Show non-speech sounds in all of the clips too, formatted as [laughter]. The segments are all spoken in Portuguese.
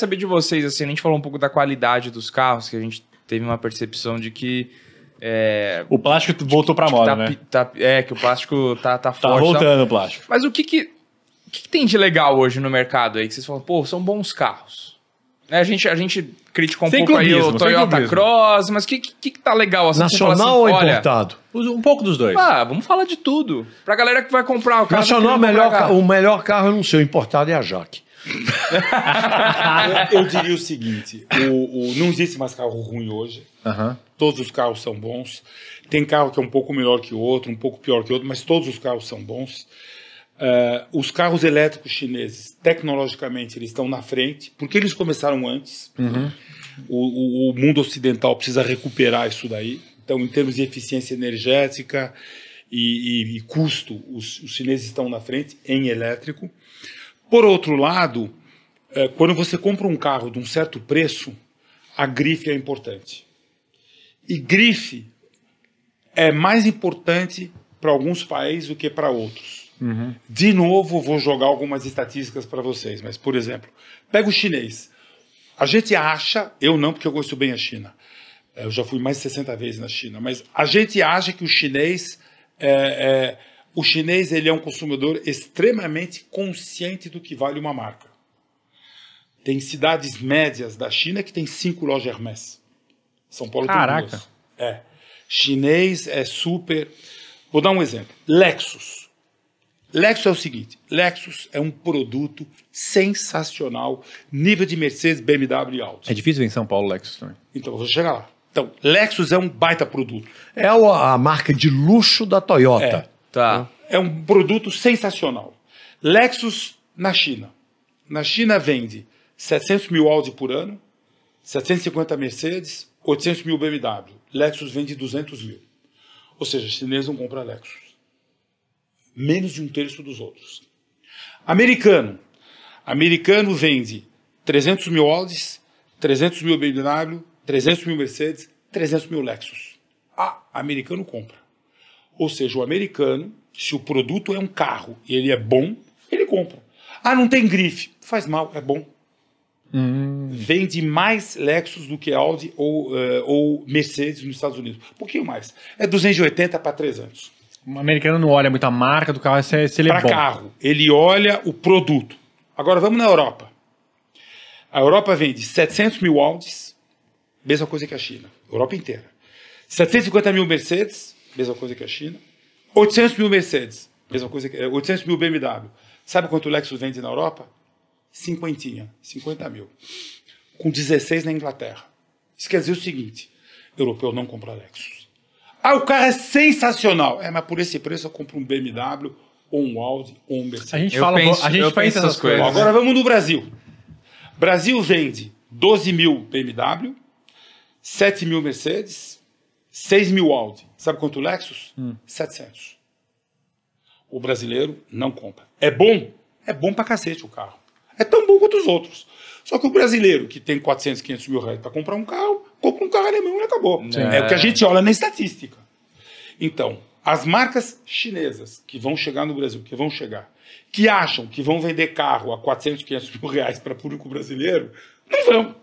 saber de vocês, assim, a gente falou um pouco da qualidade dos carros, que a gente teve uma percepção de que. É, o plástico voltou para moda, tá, né? Tá, é, que o plástico tá, tá, tá forte. Tá voltando tá. o plástico. Mas o que que, o que que, tem de legal hoje no mercado aí? Que vocês falam, pô, são bons carros. Né, a, gente, a gente criticou um sem pouco clubismo, aí o Toyota Cross, mas o que, que, que, tá legal? Assim, assim Nacional assim, ou importado? Olha, um pouco dos dois. Ah, vamos falar de tudo. Pra galera que vai comprar o carro. Nacional, melhor, o melhor carro eu não sei, o importado é a Jaque. [laughs] eu, diria o seguinte: o, o, não existe mais carro ruim hoje. Todos os carros são bons. Tem carro que é um pouco melhor que o outro, um pouco pior que o outro, mas todos os carros são bons. Uh, os carros elétricos chineses, tecnologicamente, eles estão na frente, porque eles começaram antes. Uhum. O, o, o, mundo ocidental precisa recuperar isso daí. Então, em termos de eficiência energética e, e, e custo, os, os, chineses estão na frente em elétrico. Por outro lado, é, quando você compra um carro de um certo preço, a grife é importante. E grife é mais importante para alguns países do que para outros. Uhum. De novo, vou jogar algumas estatísticas para vocês, mas, por exemplo, pega o chinês. A gente acha, eu não, porque eu conheço bem a China. É, eu já fui mais de 60 vezes na China, mas a gente acha que o chinês é, é o chinês ele é um consumidor extremamente consciente do que vale uma marca. Tem cidades médias da China que tem cinco lojas Hermès. São Paulo Caraca. tem duas. É. Chinês é super. Vou dar um exemplo. Lexus. Lexus é o seguinte: Lexus é um produto sensacional, nível de Mercedes, BMW e Audi. É difícil em São Paulo Lexus também. Então, eu vou chegar lá. Então, Lexus é um baita produto. É a, marca de luxo da Toyota. É. Tá. Né? É um produto sensacional. Lexus na China. Na China vende 700 mil Audi por ano, 750 Mercedes, 800 mil BMW. Lexus vende 200 mil. Ou seja, chinês não compra Lexus. Menos de um terço dos outros. Americano. Americano vende 300 mil Audi, 300 mil BMW, 300 mil Mercedes, 300 mil Lexus. Ah, americano compra. Ou seja, o americano, se o produto é um carro e ele é bom, ele compra. Ah, não tem grife. Faz mal, é bom. Hum. Vende mais Lexus do que Audi ou, uh, ou Mercedes nos Estados Unidos. Um pouquinho mais. É 280 para 300. O americano não olha muito a marca do carro, se, é, se ele é pra é bom. Para carro, ele olha o produto. Agora vamos na Europa. A Europa vende 700 mil Audis, mesma coisa que a China, Europa inteira. 750 mil Mercedes, mesma coisa que a China. 800 mil Mercedes, mesma coisa que, 800 é, mil BMW. Sabe quanto o Lexus vende na Europa? Cinquentinha, 50 mil. Com 16 na Inglaterra. Isso quer dizer o seguinte: europeu não compra Lexus. Ah, o carro é sensacional. É, mas por esse preço eu compro um BMW, ou um Audi, ou um Mercedes. A gente eu fala, penso, a gente pensa essas coisas. coisas. Né? Agora vamos no Brasil. Brasil vende 12 mil BMW, 7 mil Mercedes, 6 mil Audi. Sabe quanto Lexus? Hum. 700. O brasileiro não compra. É bom? É bom pra cacete o carro. É tão bom quanto os outros. Só que o brasileiro que tem 400, 500 mil reais para comprar um carro, compra um carro alemão e acabou. É. é o que a é. gente olha na estatística. Então, as marcas chinesas que vão chegar no Brasil, que vão chegar, que acham que vão vender carro a 400, 500 mil reais para público brasileiro, não vão.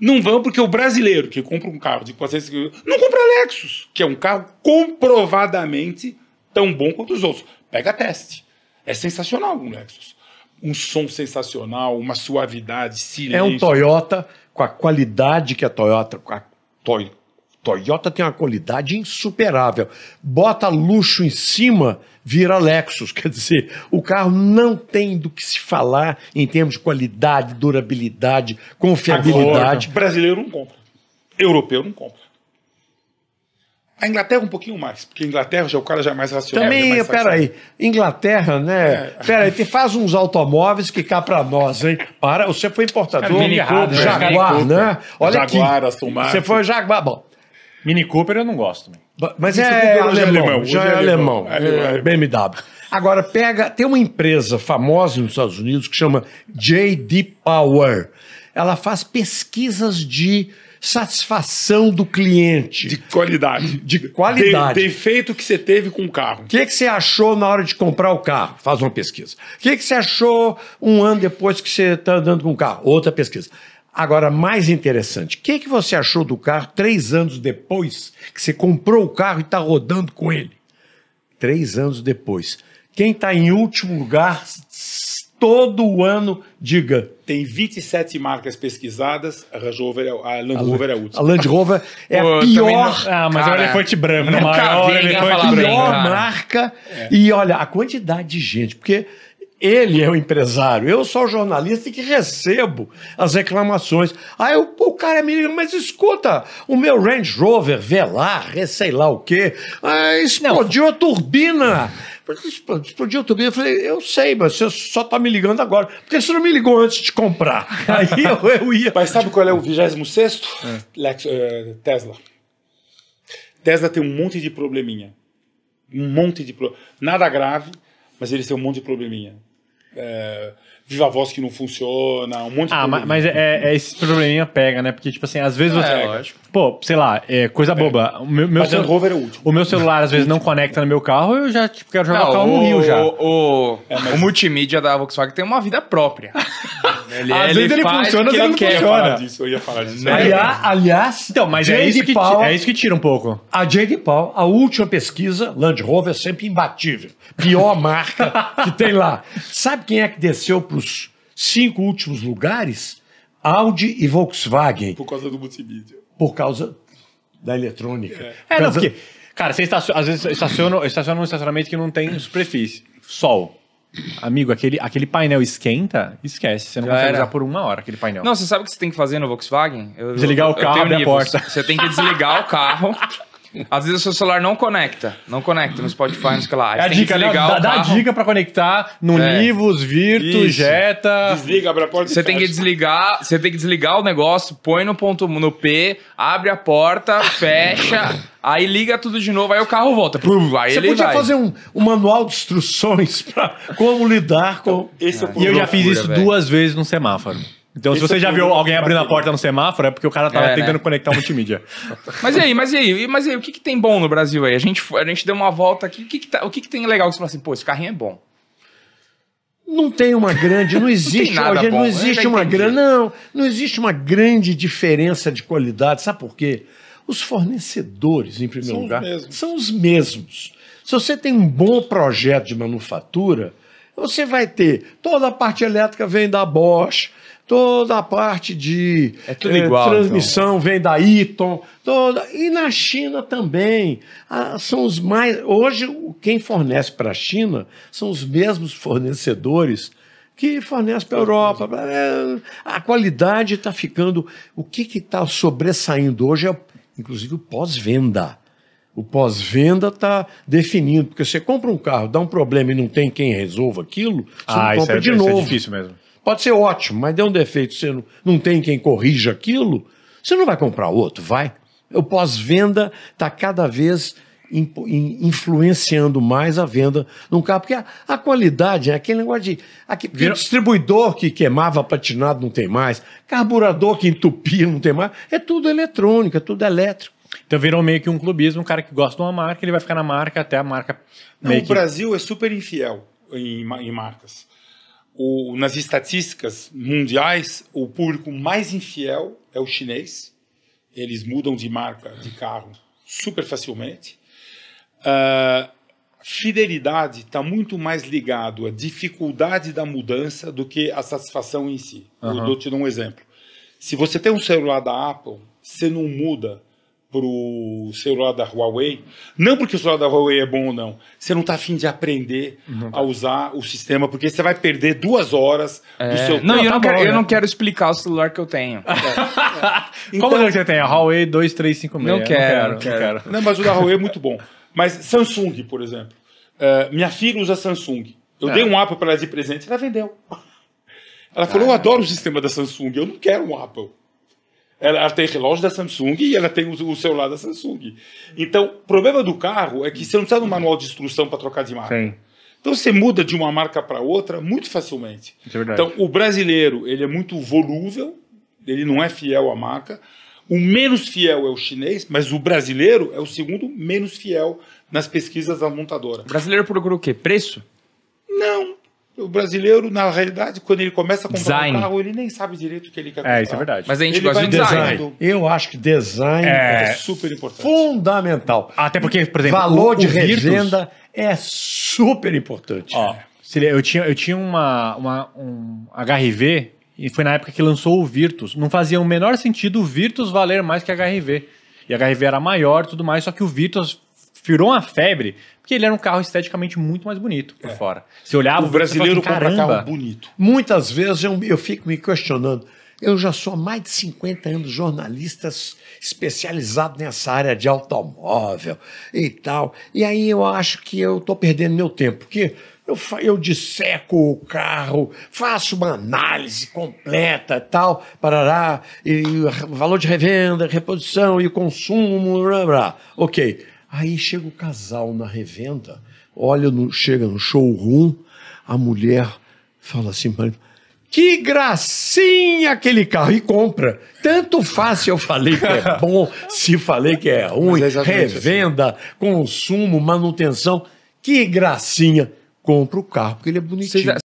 Não vão porque o brasileiro que compra um carro de 450 não compra Lexus, que é um carro comprovadamente tão bom quanto os outros. Pega teste. É sensacional um Lexus. Um som sensacional, uma suavidade, silêncio. É um Toyota com a qualidade que a Toyota, a Toy, Toyota tem uma qualidade insuperável. Bota luxo em cima, vira Lexus. [laughs] Quer dizer, o carro não tem do que se falar em termos de qualidade, durabilidade, confiabilidade. Agora, brasileiro não compra. Europeu não compra. A Inglaterra um pouquinho mais, porque a Inglaterra já o cara já é mais racional. É Também, é peraí, Inglaterra, né? É. Peraí, te faz uns automóveis que cá para nós, hein? Para, você foi importador, Cooper, Jaguar, né? né? Olha Jaguar, aqui. Você foi Jaguar, bom. Mini Cooper eu não gosto. Mas é é, é, é, alemão, alemão, já é, é alemão, é alemão, BMW. Agora, pega. Tem uma empresa famosa nos Estados Unidos que chama JD Power. Ela faz pesquisas de satisfação do cliente. De qualidade. De qualidade. De, defeito que você teve com o carro. O que, que você achou na hora de comprar o carro? Faz uma pesquisa. O que, que você achou um ano depois que você está andando com o carro? Outra pesquisa. Agora, mais interessante, o que, que você achou do carro três anos depois que você comprou o carro e está rodando com ele? Três anos depois. Quem está em último lugar todo ano, diga. Tem 27 marcas pesquisadas, a é Land Rover é, a última. A Land Rover é a pior. Não, ah, mas cara, é o elefante branco, não, né? maior, elefante branco, pior marca. É. E olha, a quantidade de gente, porque ele é o empresário, eu sou o jornalista que recebo as reclamações. Aí o, o cara me liga, mas escuta, o meu Range Rover Velar, é sei lá o quê, ah, explodiu Não. a turbina. Explodiu a turbina. Eu falei, eu sei, mas você só tá me ligando agora. Porque você não me ligou antes de comprar. [laughs] Aí eu, eu ia. Mas sabe qual é o 26 é. Lex, uh, Tesla. Tesla tem um monte de probleminha. Um monte de. Pro... Nada grave, mas eles têm um monte de probleminha é, viva voz que não funciona, um monte de Ah, mas, mas é, é, esse probleminha pega, né? Porque, tipo assim, às vezes é, você. É, lógico. Pô, sei lá, é coisa é. boba. O meu, meu cel... Rover é o meu celular às vezes não conecta no meu carro, eu já tipo, quero jogar não, o carro no Rio já. O, o, é, mas... o, multimídia da Volkswagen tem uma vida própria. [laughs] ele, às ele vezes ele funciona, às vezes não funciona. Disso, eu ia falar disso. Aliás, aliás então, mas é isso, que, Paul, é isso que tira um pouco. A J.D. Paul, a última pesquisa, Land Rover sempre imbatível. Pior marca que tem lá. [laughs] Sabe quem é que desceu para os cinco últimos lugares? Audi e Volkswagen. Por causa do multimídia. Por causa da eletrônica. É, é não, porque, cara, você estaciona, às vezes estaciona, estaciona num estacionamento que não tem superfície. Sol. Amigo, aquele, aquele painel esquenta, esquece. Você não Já consegue era. usar por uma hora aquele painel. Não, você sabe o que você tem que fazer no Volkswagen? Eu, desligar eu, o carro e a porta. Você tem que desligar o carro. [laughs] Às vezes o seu celular não conecta, não conecta no Spotify, não sei lá. É a dica, né? Dá, dá dica pra conectar no é. Nivus, Virtu, Isso. Jetta. Desliga, abre a porta Você tem que desligar, você tem que desligar o negócio, põe no ponto no P, abre a porta, fecha, aí liga tudo de novo, aí o carro volta. aí você ele podia vai. fazer um, um manual de instruções pra como lidar com. Então, esse é, é e eu já fiz isso duas vezes no semáforo. Então, Esse se você é já viu alguém abrindo a porta no semáforo, é porque o cara tava é, né? tentando né? conectar o multimídia. [laughs] mas e aí, mas e aí, mas e aí, o que, que tem bom no Brasil aí? A gente, a gente deu uma volta aqui, o que, que, tá, o que, que tem legal que você fala assim, pô, esse carrinho é bom? Não tem uma grande, não existe, não, hoje, não existe uma grande, não, não existe uma grande diferença de qualidade, sabe por quê? Os fornecedores, em primeiro são lugar, os são os mesmos. Se você tem um bom projeto de manufatura, você vai ter toda a parte elétrica vem da Bosch, toda a parte de é igual, eh, transmissão então. vem da Eaton, toda e na China também ah, são os mais hoje quem fornece para a China são os mesmos fornecedores que fornece para a Europa. É, a qualidade está ficando. O que está sobressaindo hoje é, inclusive, o pós-venda. O pós-venda está definindo, porque você compra um carro, dá um problema e não tem quem resolva aquilo, você ah, compra é, de é novo. É difícil mesmo. Pode ser ótimo, mas deu um defeito, você não, não tem quem corrija aquilo, você não vai comprar outro, vai. O pós-venda está cada vez influenciando mais a venda num carro. Porque a, a qualidade, é aquele negócio de. distribuidor que queimava patinado não tem mais, carburador que entupia não tem mais, é tudo eletrônico, é tudo elétrico. Então virou meio que um clubismo, um cara que gosta de uma marca, ele vai ficar na marca até a marca. Não, o Brasil é super infiel em, em marcas o, nas estatísticas mundiais, o público mais infiel é o chinês. Eles mudam de marca de carro super facilmente. Uh, fidelidade está muito mais ligado à dificuldade da mudança do que à satisfação em si. Uhum. Eu dou te um exemplo. Se você tem um celular da Apple, você não muda pro celular da Huawei, não porque o celular da Huawei é bom ou não, você não está afim de aprender uhum. a usar o sistema, porque você vai perder duas horas é. do seu não, Eu não, quero, eu não quero explicar o celular que eu tenho. [laughs] É. Então, Como é que você tem? A Huawei 2356. Não quero, não quero. Não, quero. não mas o da Huawei é muito bom. Mas Samsung, por exemplo. Uh, minha filha usa Samsung. Eu é. dei um Apple para ela de presente, ela vendeu. Ela falou, eu adoro o sistema da Samsung, eu não quero um Apple. Ela, ela, tem relógio da Samsung e ela tem o, o, celular da Samsung. Então, o problema do carro é que você não precisa de um manual de instrução para trocar de marca. Sim. Então você muda de uma marca para outra muito facilmente. É então o brasileiro ele é muito volúvel, ele não é fiel à marca. O menos fiel é o chinês, mas o brasileiro é o segundo menos fiel nas pesquisas da montadora. O brasileiro procura o quê? Preço? Não, o brasileiro, na realidade, quando ele começa a comprar design. um carro, ele nem sabe direito o que ele quer comprar. É, isso é verdade. Mas a gente ele gosta de design. design. Eu acho que design é, é, super importante. Fundamental. Até porque, por exemplo, valor de revenda é super importante. Ó, eu tinha, eu tinha uma, uma, um HRV e foi na época que lançou o Virtus. Não fazia o menor sentido o Virtus valer mais que a HRV. E a HRV era maior tudo mais, só que o Virtus virou uma febre, porque ele era um carro esteticamente muito mais bonito por é. fora. Você olhava o brasileiro assim, compra carro bonito. Muitas vezes eu, eu fico me questionando. Eu já sou há mais de 50 anos jornalista especializado nessa área de automóvel e tal. E aí eu acho que eu estou perdendo meu tempo, porque eu, eu disseco o carro, faço uma análise completa, tal, parará, e, e valor de revenda, reposição e consumo, blá, blá. Ok. Aí chega o casal na revenda, olha, no, chega no showroom, a mulher fala assim para que gracinha aquele carro! E compra. Tanto faz se eu falei que é [laughs] bom, se falei que é, é ruim, é revenda, assim. consumo, manutenção. Que gracinha! Compra o carro, porque ele é bonitinho.